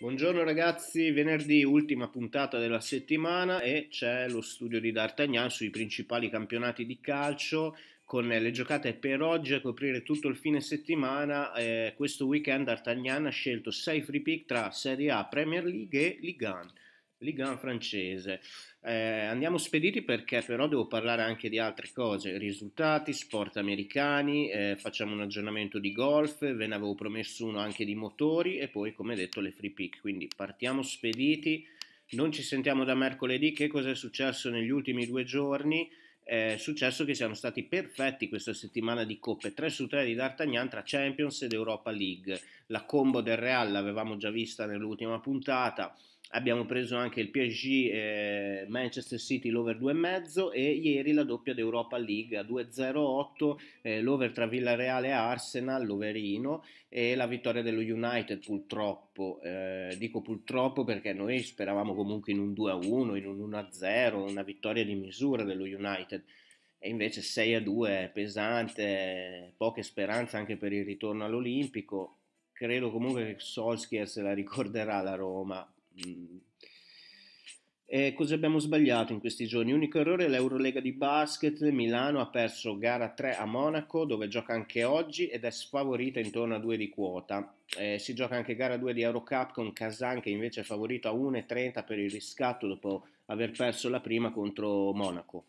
Buongiorno ragazzi, venerdì ultima puntata della settimana e c'è lo studio di D'Artagnan sui principali campionati di calcio con le giocate per oggi a coprire tutto il fine settimana. Eh, questo weekend D'Artagnan ha scelto 6 free pick tra Serie A, Premier League e Ligue 1. Ligue 1 francese. Eh, andiamo spediti perché però devo parlare anche di altre cose, risultati, sport americani, eh, facciamo un aggiornamento di golf, ve ne avevo promesso uno anche di motori e poi come detto le free pick, quindi partiamo spediti, non ci sentiamo da mercoledì, che cosa è successo negli ultimi due giorni? È successo che siamo stati perfetti questa settimana di coppe 3 su 3 di D'Artagnan tra Champions ed Europa League. La combo del Real l'avevamo già vista nell'ultima puntata, abbiamo preso anche il PSG eh, Manchester City l'over 2,5 e ieri la doppia d'Europa League a 2,08 eh, l'over tra Villareale e Arsenal l'overino e la vittoria dello United purtroppo eh, dico purtroppo perché noi speravamo comunque in un 2-1 in un 1-0 una vittoria di misura dello United e invece 6-2 pesante poche speranze anche per il ritorno all'Olimpico Credo comunque che Solskjaer se la ricorderà la Roma Mm. E eh, cosa abbiamo sbagliato in questi giorni? Unico errore è l'Eurolega di basket. Milano ha perso gara 3 a Monaco, dove gioca anche oggi ed è sfavorita intorno a 2 di quota. Eh, si gioca anche gara 2 di Eurocup con Kazan, che invece è favorito a 1,30 per il riscatto dopo aver perso la prima contro Monaco.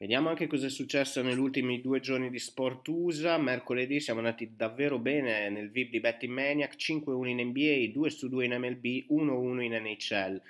Vediamo anche cosa è successo negli ultimi due giorni di Sportusa. Mercoledì siamo andati davvero bene nel VIP di Betting Maniac, 5-1 in NBA, 2 su 2 in MLB, 1-1 in NHL.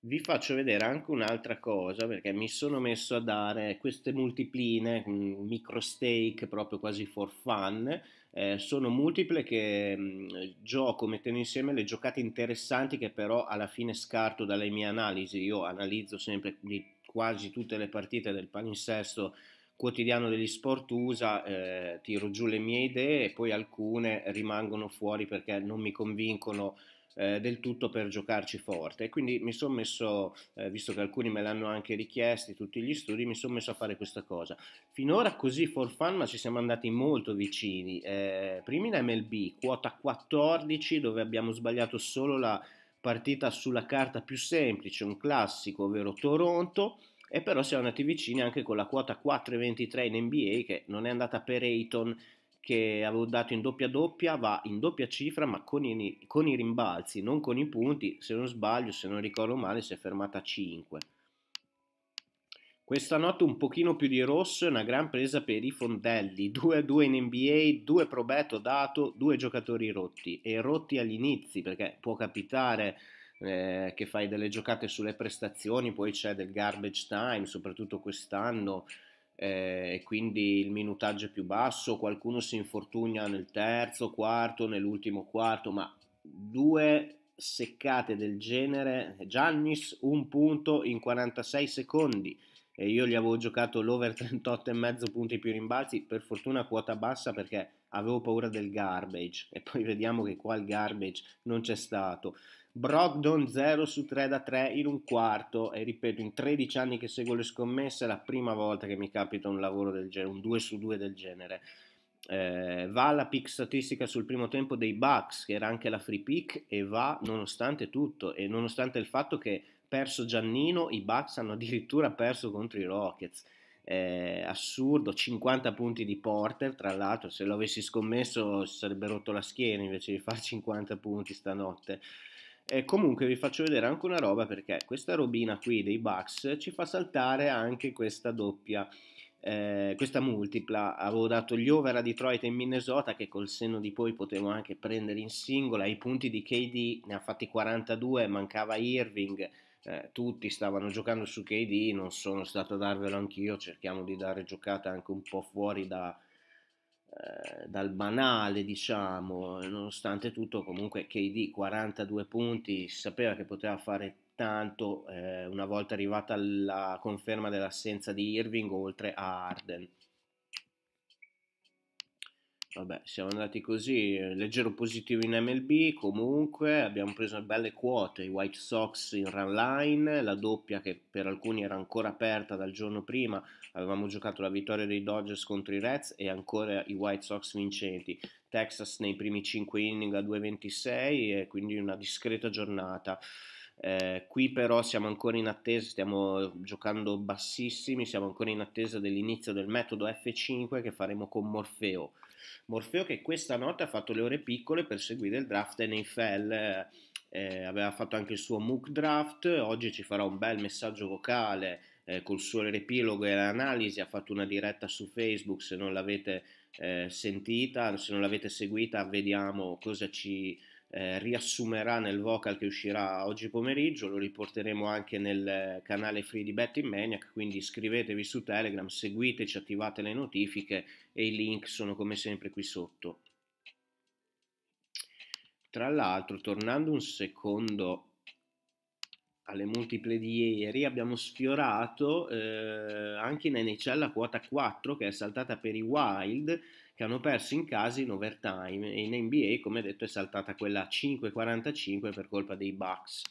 Vi faccio vedere anche un'altra cosa perché mi sono messo a dare queste multipline, micro stake proprio quasi for fun. Eh, sono multiple che mh, mm, gioco, mettendo insieme le giocate interessanti che però alla fine scarto dalle mie analisi. Io analizzo sempre di quasi tutte le partite del palinsesto quotidiano degli sport usa, eh, tiro giù le mie idee e poi alcune rimangono fuori perché non mi convincono eh, del tutto per giocarci forte. quindi mi sono messo, eh, visto che alcuni me l'hanno anche richiesto, tutti gli studi, mi sono messo a fare questa cosa. Finora così for fun, ma ci siamo andati molto vicini. Eh, primi in MLB, quota 14, dove abbiamo sbagliato solo la partita sulla carta più semplice, un classico, ovvero Toronto, e però siamo andati vicini anche con la quota 4,23 in NBA che non è andata per Ayton che avevo dato in doppia doppia, va in doppia cifra ma con i, con i rimbalzi, non con i punti, se non sbaglio, se non ricordo male, si è fermata a 5. Questa notte un pochino più di rosso e una gran presa per i fondelli, 2 2 in NBA, 2 pro dato, 2 giocatori rotti e rotti agli inizi perché può capitare eh, che fai delle giocate sulle prestazioni, poi c'è del garbage time, soprattutto quest'anno eh, e quindi il minutaggio è più basso, qualcuno si infortuna nel terzo, quarto, nell'ultimo quarto, ma due seccate del genere, Giannis un punto in 46 secondi e io gli avevo giocato l'over 38,5 punti più rimbalzi, per fortuna quota bassa perché avevo paura del garbage e poi vediamo che qua il garbage non c'è stato. Brogdon 0 su 3 da 3 in un quarto e ripeto in 13 anni che seguo le scommesse è la prima volta che mi capita un lavoro del genere, un 2 su 2 del genere. Eh, va la pick statistica sul primo tempo dei Bucks che era anche la free pick e va nonostante tutto e nonostante il fatto che perso Giannino, i Bucks hanno addirittura perso contro i Rockets. Eh, assurdo, 50 punti di Porter, tra l'altro se lo avessi scommesso si sarebbe rotto la schiena invece di fare 50 punti stanotte. Eh, comunque vi faccio vedere anche una roba perché questa robina qui dei Bucks ci fa saltare anche questa doppia, eh, questa multipla. Avevo dato gli over a Detroit e Minnesota che col senno di poi potevo anche prendere in singola. I punti di KD ne ha fatti 42, mancava Irving eh, tutti stavano giocando su KD, non sono stato a darvelo anch'io, cerchiamo di dare giocata anche un po' fuori da, eh, dal banale, diciamo, nonostante tutto comunque KD 42 punti, si sapeva che poteva fare tanto eh, una volta arrivata la conferma dell'assenza di Irving oltre a Arden. Vabbè, siamo andati così, leggero positivo in MLB, comunque abbiamo preso belle quote, i White Sox in run line, la doppia che per alcuni era ancora aperta dal giorno prima, avevamo giocato la vittoria dei Dodgers contro i Reds e ancora i White Sox vincenti, Texas nei primi 5 inning a 2.26 e quindi una discreta giornata. Eh, qui però siamo ancora in attesa, stiamo giocando bassissimi, siamo ancora in attesa dell'inizio del metodo F5 che faremo con Morfeo. Morfeo che questa notte ha fatto le ore piccole per seguire il draft NFL, eh, aveva fatto anche il suo MOOC draft, oggi ci farà un bel messaggio vocale eh, col suo riepilogo e l'analisi, ha fatto una diretta su Facebook se non l'avete eh, sentita, se non l'avete seguita vediamo cosa ci eh, riassumerà nel vocal che uscirà oggi pomeriggio, lo riporteremo anche nel canale free di Betting Maniac, quindi iscrivetevi su Telegram, seguiteci, attivate le notifiche e i link sono come sempre qui sotto. Tra l'altro, tornando un secondo alle multiple di ieri, abbiamo sfiorato eh, anche in NHL quota 4 che è saltata per i Wild, che hanno perso in casa in overtime e in NBA, come detto, è saltata quella 5-45 per colpa dei Bucks.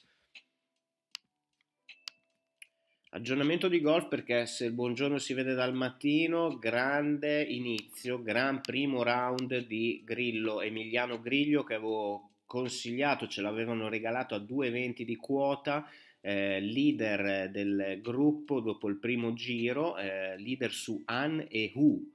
Aggiornamento di golf perché se il buongiorno si vede dal mattino, grande inizio, gran primo round di Grillo, Emiliano Griglio che avevo consigliato, ce l'avevano regalato a 2,20 di quota, eh, leader del gruppo dopo il primo giro, eh, leader su An e Hu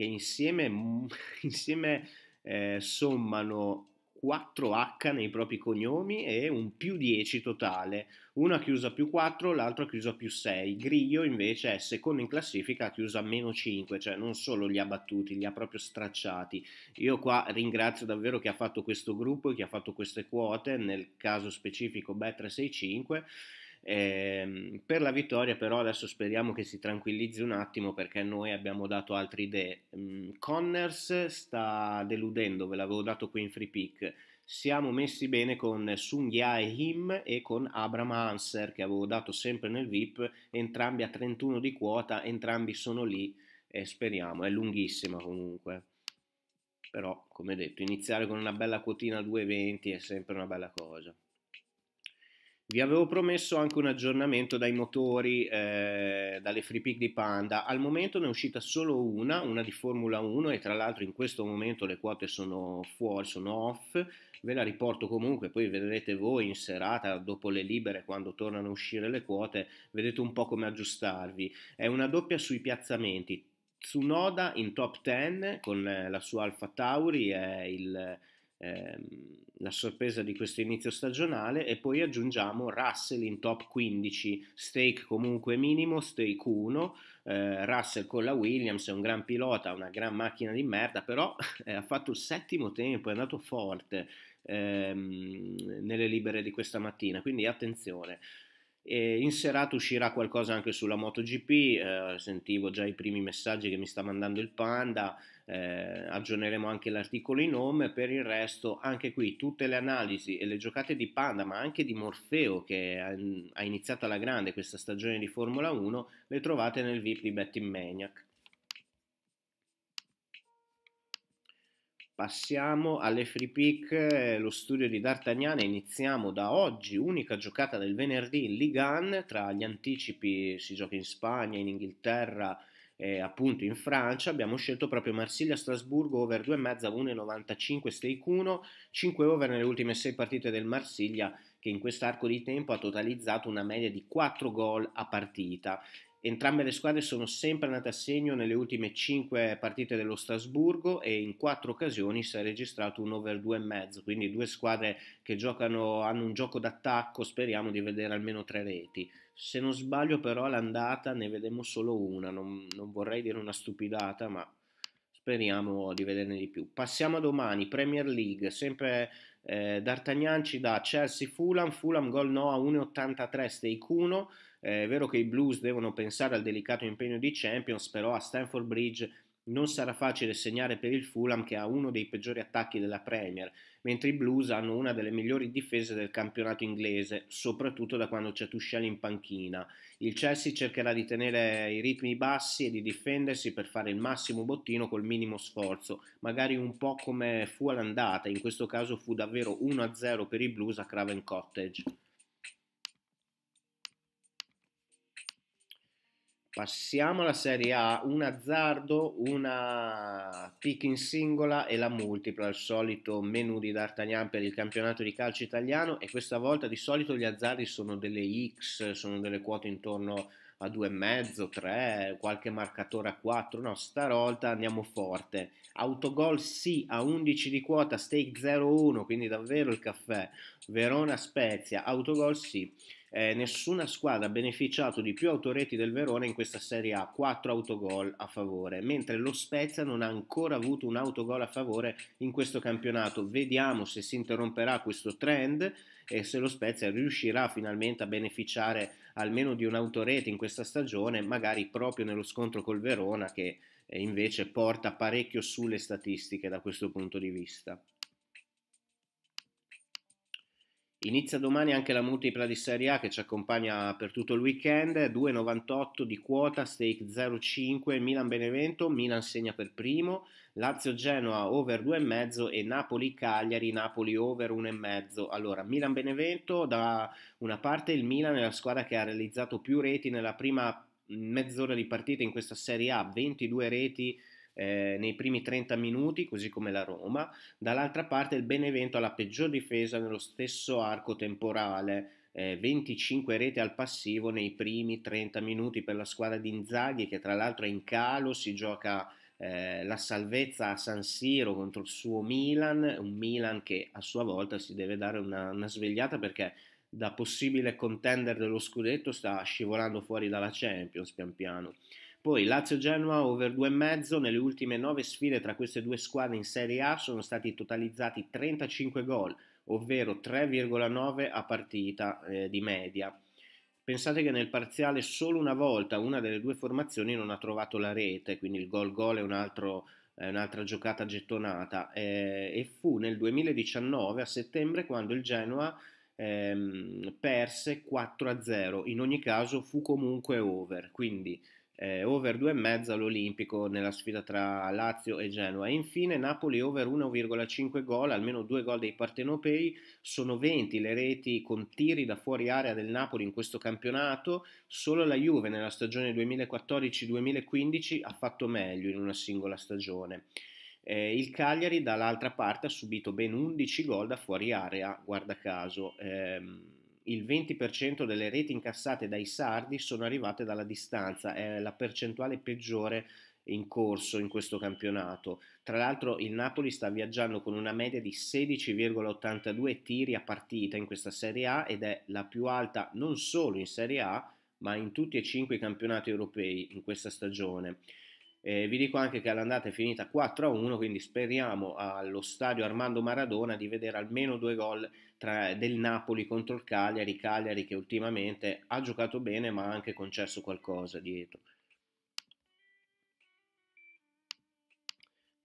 che insieme, mm, insieme eh, sommano 4H nei propri cognomi e un più 10 totale. Una chiusa più 4, l'altra chiusa più 6. Grillo invece è secondo in classifica, chiusa meno 5, cioè non solo li ha battuti, li ha proprio stracciati. Io qua ringrazio davvero chi ha fatto questo gruppo e chi ha fatto queste quote, nel caso specifico Beh 365 eh, per la vittoria però adesso speriamo che si tranquillizzi un attimo perché noi abbiamo dato altre idee. Mm, Connors sta deludendo, ve l'avevo dato qui in free pick. Siamo messi bene con Sung Yae Him e con Abram Hanser che avevo dato sempre nel VIP, entrambi a 31 di quota, entrambi sono lì e speriamo, è lunghissima comunque. Però, come detto, iniziare con una bella quotina a 2,20 è sempre una bella cosa. Vi avevo promesso anche un aggiornamento dai motori, eh, dalle Free Pick di Panda. Al momento ne è uscita solo una, una di Formula 1 e tra l'altro in questo momento le quote sono fuori, sono off. Ve la riporto comunque, poi vedrete voi in serata, dopo le libere, quando tornano a uscire le quote, vedete un po' come aggiustarvi. È una doppia sui piazzamenti. Tsunoda in top 10 con eh, la sua Alfa Tauri è il... Ehm, la sorpresa di questo inizio stagionale e poi aggiungiamo Russell in top 15, stake comunque minimo, stake 1, eh, Russell con la Williams è un gran pilota, una gran macchina di merda, però eh, ha fatto il settimo tempo, è andato forte ehm, nelle libere di questa mattina, quindi attenzione. E in serata uscirà qualcosa anche sulla MotoGP, eh, sentivo già i primi messaggi che mi sta mandando il Panda, eh, aggiorneremo anche l'articolo in home, per il resto anche qui tutte le analisi e le giocate di Panda, ma anche di Morfeo che ha, iniziato alla grande questa stagione di Formula 1, le trovate nel VIP di Betting Maniac. Passiamo alle free pick, eh, lo studio di D'Artagnan, iniziamo da oggi, unica giocata del venerdì in Ligan, tra gli anticipi si gioca in Spagna, in Inghilterra, eh, appunto in Francia, abbiamo scelto proprio Marsiglia-Strasburgo over 2,5 a 1,95 stake 1, 5 over nelle ultime 6 partite del Marsiglia che in quest'arco di tempo ha totalizzato una media di 4 gol a partita. Entrambe le squadre sono sempre andate a segno nelle ultime 5 partite dello Strasburgo e in 4 occasioni si è registrato un over 2,5, quindi due squadre che giocano, hanno un gioco d'attacco, speriamo di vedere almeno 3 reti. Se non sbaglio però l'andata ne vedremo solo una, non, non vorrei dire una stupidata, ma speriamo di vederne di più. Passiamo a domani, Premier League, sempre eh, D'Artagnan ci dà Chelsea Fulham, Fulham gol no a 1,83 stake 1, eh, è vero che i Blues devono pensare al delicato impegno di Champions, però a Stanford Bridge non sarà facile segnare per il Fulham che ha uno dei peggiori attacchi della Premier, mentre i Blues hanno una delle migliori difese del campionato inglese, soprattutto da quando c'è Tuchel in panchina. Il Chelsea cercherà di tenere i ritmi bassi e di difendersi per fare il massimo bottino col minimo sforzo, magari un po' come fu all'andata, in questo caso fu davvero 1-0 per i Blues a Craven Cottage. Passiamo alla Serie A, un azzardo, una pick in singola e la multipla, il solito menu di D'Artagnan per il campionato di calcio italiano e questa volta di solito gli azzardi sono delle X, sono delle quote intorno a 2,5, 3, qualche marcatore a 4, no, stavolta andiamo forte. Autogol sì a 11 di quota, stake 0-1, quindi davvero il caffè. Verona Spezia, autogol sì eh, nessuna squadra ha beneficiato di più autoreti del Verona in questa Serie A, 4 autogol a favore, mentre lo Spezia non ha ancora avuto un autogol a favore in questo campionato. Vediamo se si interromperà questo trend e se lo Spezia riuscirà finalmente a beneficiare almeno di un autorete in questa stagione, magari proprio nello scontro col Verona che eh, invece porta parecchio sulle statistiche da questo punto di vista. Inizia domani anche la multipla di Serie A che ci accompagna per tutto il weekend, 2,98 di quota, stake 0,5, Milan-Benevento, Milan segna per primo, Lazio-Genoa over 2,5 e Napoli-Cagliari, Napoli over 1,5. Allora, Milan-Benevento, da una parte il Milan è la squadra che ha realizzato più reti nella prima mezz'ora di partita in questa Serie A, 22 reti eh, nei primi 30 minuti, così come la Roma, dall'altra parte il Benevento ha la peggior difesa nello stesso arco temporale. Eh, 25 reti al passivo nei primi 30 minuti per la squadra di Inzaghi che tra l'altro è in calo, si gioca eh, la salvezza a San Siro contro il suo Milan, un Milan che a sua volta si deve dare una, una svegliata perché da possibile contender dello scudetto sta scivolando fuori dalla Champions pian piano. Poi Lazio-Genoa over 2,5, nelle ultime 9 sfide tra queste due squadre in Serie A sono stati totalizzati 35 gol, ovvero 3,9 a partita eh, di media. Pensate che nel parziale solo una volta una delle due formazioni non ha trovato la rete, quindi il gol gol è un altro un'altra giocata gettonata eh, e fu nel 2019 a settembre quando il Genoa ehm, perse 4-0, in ogni caso fu comunque over, quindi eh, over 2,5 all'Olimpico nella sfida tra Lazio e Genoa. E infine Napoli over 1,5 gol, almeno due gol dei partenopei, sono 20 le reti con tiri da fuori area del Napoli in questo campionato, solo la Juve nella stagione 2014-2015 ha fatto meglio in una singola stagione. Eh, il Cagliari dall'altra parte ha subito ben 11 gol da fuori area, guarda caso. Ehm, il 20% delle reti incassate dai sardi sono arrivate dalla distanza, è la percentuale peggiore in corso in questo campionato. Tra l'altro il Napoli sta viaggiando con una media di 16,82 tiri a partita in questa Serie A ed è la più alta non solo in Serie A, ma in tutti e cinque i campionati europei in questa stagione. Eh, vi dico anche che l'andata è finita 4 a 1, quindi speriamo allo stadio Armando Maradona di vedere almeno due gol tra, del Napoli contro il Cagliari. Cagliari che ultimamente ha giocato bene, ma ha anche concesso qualcosa dietro.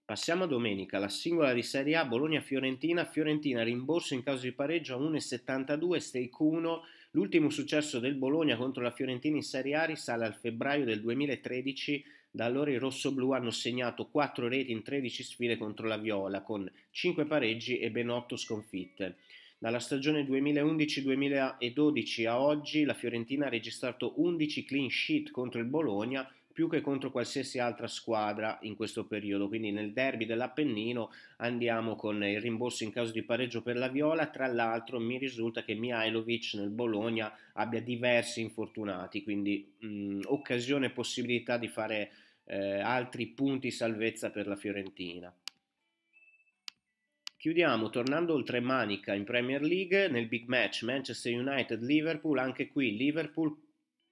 Passiamo a domenica, la singola di Serie A Bologna-Fiorentina, Fiorentina rimborso in caso di pareggio a 1,72, stake 1, l'ultimo successo del Bologna contro la Fiorentina in Serie A risale al febbraio del 2013 da allora i rossoblù hanno segnato 4 reti in 13 sfide contro la Viola, con 5 pareggi e ben 8 sconfitte. Dalla stagione 2011-2012 a oggi la Fiorentina ha registrato 11 clean sheet contro il Bologna, più che contro qualsiasi altra squadra in questo periodo. Quindi nel derby dell'Appennino andiamo con il rimborso in caso di pareggio per la Viola. Tra l'altro mi risulta che Mihailovic nel Bologna abbia diversi infortunati, quindi mh, mm, occasione e possibilità di fare eh, altri punti salvezza per la Fiorentina. Chiudiamo tornando oltre Manica in Premier League nel big match Manchester United-Liverpool, anche qui Liverpool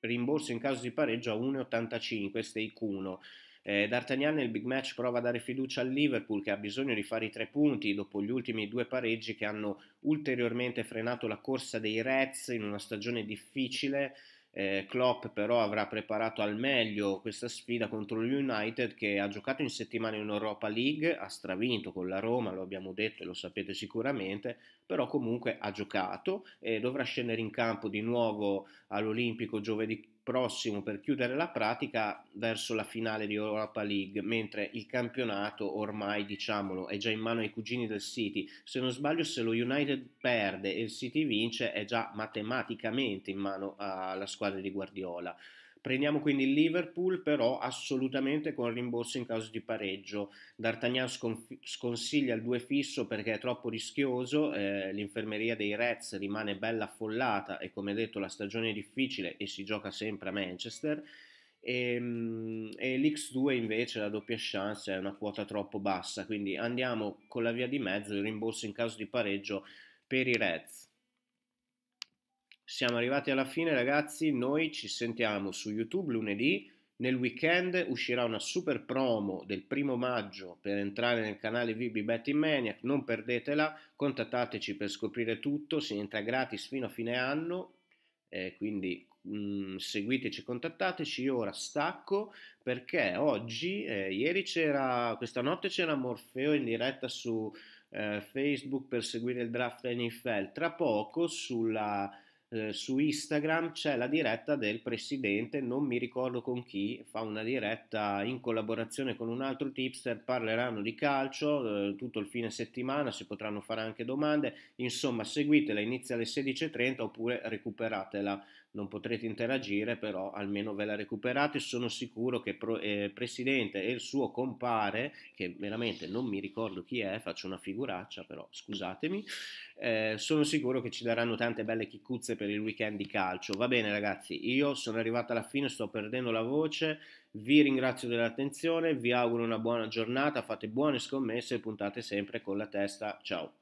rimborso in caso di pareggio a 1,85, stake 1. Eh, D'Artagnan nel big match prova a dare fiducia al Liverpool che ha bisogno di fare i tre punti dopo gli ultimi due pareggi che hanno ulteriormente frenato la corsa dei Reds in una stagione difficile eh, Klopp però avrà preparato al meglio questa sfida contro il United che ha giocato in settimana in Europa League, ha stravinto con la Roma, lo abbiamo detto e lo sapete sicuramente, però comunque ha giocato e dovrà scendere in campo di nuovo all'Olimpico giovedì prossimo per chiudere la pratica verso la finale di Europa League, mentre il campionato ormai, diciamolo, è già in mano ai cugini del City. Se non sbaglio, se lo United perde e il City vince, è già matematicamente in mano alla squadra di Guardiola. Prendiamo quindi il Liverpool, però assolutamente con rimborso in caso di pareggio. D'Artagnan sconf- sconsiglia il 2 fisso perché è troppo rischioso, eh, l'infermeria dei Reds rimane bella affollata e come detto la stagione è difficile e si gioca sempre a Manchester. Ehm, e, e, l'X2 invece la doppia chance è una quota troppo bassa quindi andiamo con la via di mezzo il rimborso in caso di pareggio per i Reds siamo arrivati alla fine ragazzi, noi ci sentiamo su YouTube lunedì, nel weekend uscirà una super promo del primo maggio per entrare nel canale VB Betting Maniac, non perdetela, contattateci per scoprire tutto, si entra gratis fino a fine anno, eh, quindi mh, mm, seguiteci, contattateci, io ora stacco perché oggi, eh, ieri c'era, questa notte c'era Morfeo in diretta su eh, Facebook per seguire il draft NFL, tra poco sulla... Eh, su Instagram c'è la diretta del presidente, non mi ricordo con chi, fa una diretta in collaborazione con un altro tipster, parleranno di calcio eh, tutto il fine settimana, si potranno fare anche domande, insomma seguitela, inizia alle 16.30 oppure recuperatela, non potrete interagire però almeno ve la recuperate, sono sicuro che pro, eh, presidente e il suo compare, che veramente non mi ricordo chi è, faccio una figuraccia però scusatemi, eh, sono sicuro che ci daranno tante belle chiccuzze per per il weekend di calcio. Va bene ragazzi, io sono arrivato alla fine, sto perdendo la voce, vi ringrazio dell'attenzione, vi auguro una buona giornata, fate buone scommesse e puntate sempre con la testa. Ciao!